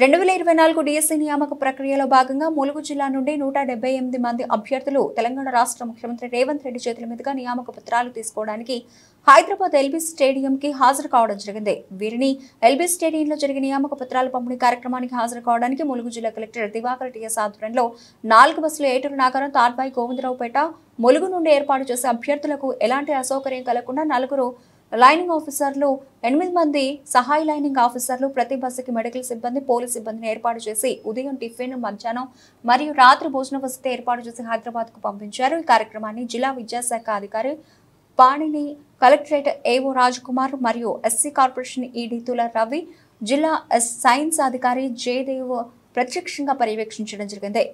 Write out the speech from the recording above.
రెండు వేల ఇరవై నాలుగు డిఎస్సీ నియామక ప్రక్రియలో భాగంగా ములుగు జిల్లా నుండి నూట డెబ్బై ఎనిమిది మంది అభ్యర్థులు తెలంగాణ రాష్ట్ర ముఖ్యమంత్రి రేవంత్ రెడ్డి చేతుల మీదుగా నియామక పత్రాలు తీసుకోవడానికి హైదరాబాద్ ఎల్బీ స్టేడియంకి హాజరు కావడం జరిగింది వీరిని ఎల్బీ స్టేడియంలో జరిగిన నియామక పత్రాల పంపిణీ కార్యక్రమానికి హాజరు కావడానికి ములుగు జిల్లా కలెక్టర్ దివాకర్ టీఎస్ ఆధ్వర్యంలో నాలుగు బస్సులు ఏటూరు నాగారం తాడ్బాయి గోవిందరావుపేట ములుగు నుండి ఏర్పాటు చేసే అభ్యర్థులకు ఎలాంటి అసౌకర్యం కలగకుండా నలుగురు లైనింగ్ ఆఫీసర్లు ఎనిమిది మంది సహాయ లైనింగ్ ఆఫీసర్లు ప్రతి బస్సుకి మెడికల్ సిబ్బంది పోలీస్ సిబ్బందిని ఏర్పాటు చేసి ఉదయం టిఫిన్ మధ్యాహ్నం మరియు రాత్రి భోజన వసతి ఏర్పాటు చేసి హైదరాబాద్కు పంపించారు ఈ కార్యక్రమాన్ని జిల్లా విద్యాశాఖ అధికారి పాణిని కలెక్టరేట్ ఏఓ కుమార్ మరియు ఎస్సీ కార్పొరేషన్ ఈడీ తుల రవి జిల్లా ఎస్ సైన్స్ అధికారి జయదేవ్ ప్రత్యక్షంగా పర్యవేక్షించడం జరిగింది